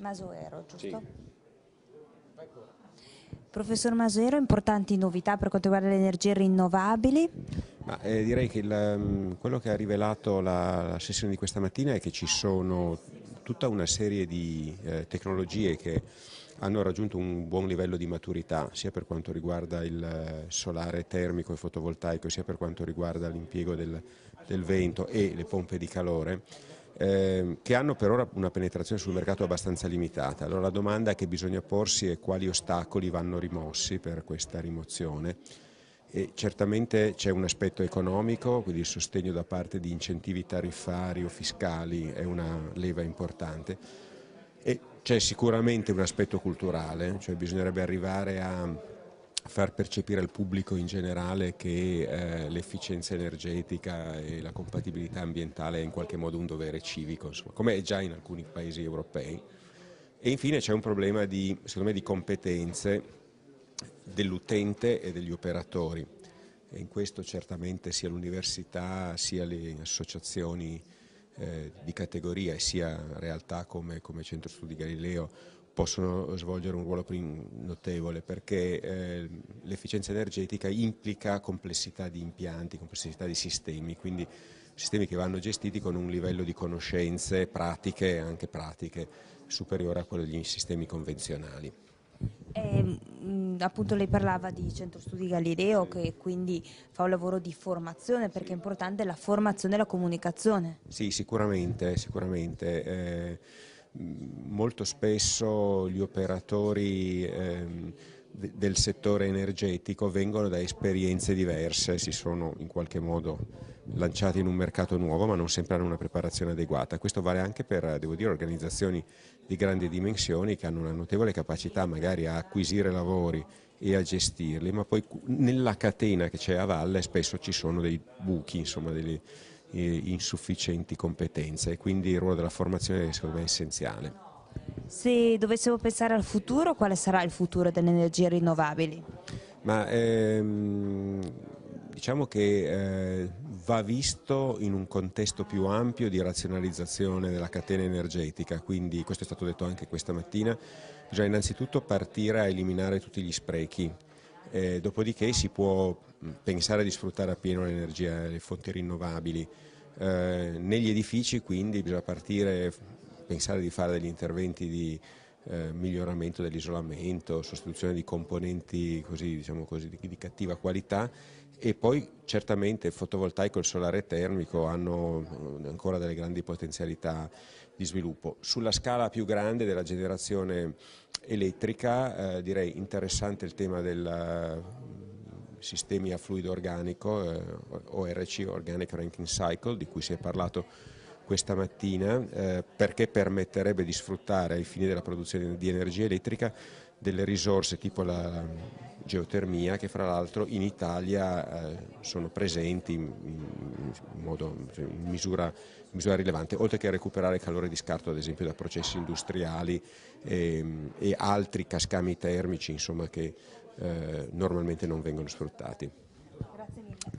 Masoero, giusto? Sì. Professor Masoero, importanti novità per quanto riguarda le energie rinnovabili? Ma, eh, direi che il, ehm, quello che ha rivelato la, la, sessione di questa mattina è che ci sono tutta una serie di eh, tecnologie che hanno raggiunto un buon livello di maturità sia per quanto riguarda il eh, solare termico e fotovoltaico sia per quanto riguarda l'impiego del, del vento e le pompe di calore eh, che hanno per ora una penetrazione sul mercato abbastanza limitata. Allora la domanda che bisogna porsi è quali ostacoli vanno rimossi per questa rimozione. E certamente c'è un aspetto economico, quindi il sostegno da parte di incentivi tariffari o fiscali è una leva importante e c'è sicuramente un aspetto culturale, cioè bisognerebbe arrivare a far percepire al pubblico in generale che eh, l'efficienza energetica e la compatibilità ambientale è in qualche modo un dovere civico, insomma, come è già in alcuni paesi europei. E infine c'è un problema di, me, di competenze dell'utente e degli operatori. E in questo certamente sia l'università sia le associazioni eh, di categoria e sia realtà come, come Centro Studi Galileo possono svolgere un ruolo notevole perché eh, l'efficienza energetica implica complessità di impianti, complessità di sistemi, quindi sistemi che vanno gestiti con un livello di conoscenze pratiche, e anche pratiche, superiore a quello degli sistemi convenzionali. Eh, appunto lei parlava di Centro Studi Galileo che quindi fa un lavoro di formazione perché è importante la formazione e la comunicazione. Sì, sicuramente, sicuramente. Eh, molto spesso gli operatori... Eh, del settore energetico vengono da esperienze diverse, si sono in qualche modo lanciati in un mercato nuovo ma non sempre hanno una preparazione adeguata. Questo vale anche per dire, organizzazioni di grandi dimensioni che hanno una notevole capacità magari a acquisire lavori e a gestirli, ma poi nella catena che c'è a valle spesso ci sono dei buchi, insomma delle eh, insufficienti competenze e quindi il ruolo della formazione secondo me è essenziale. Se dovessimo pensare al futuro, quale sarà il futuro delle energie rinnovabili? Ma ehm, diciamo che eh, va visto in un contesto più ampio di razionalizzazione della catena energetica, quindi questo è stato detto anche questa mattina, bisogna innanzitutto partire a eliminare tutti gli sprechi, eh, dopodiché si può pensare di sfruttare appieno l'energia, le fonti rinnovabili. Eh, negli edifici quindi bisogna partire pensare di fare degli interventi di eh, miglioramento dell'isolamento, sostituzione di componenti così, diciamo così, di, di, cattiva qualità e poi certamente il fotovoltaico e il solare termico hanno eh, ancora delle grandi potenzialità di sviluppo. Sulla scala più grande della generazione elettrica eh, direi interessante il tema del eh, sistemi a fluido organico, eh, ORC, Organic Ranking Cycle, di cui si è parlato questa mattina eh, perché permetterebbe di sfruttare ai fini della produzione di energia elettrica delle risorse tipo la geotermia che fra l'altro in Italia eh, sono presenti in, modo, cioè, in, misura, in, misura, rilevante, oltre che a recuperare calore di scarto ad esempio da processi industriali e, ehm, e altri cascami termici insomma, che eh, normalmente non vengono sfruttati. Grazie mille.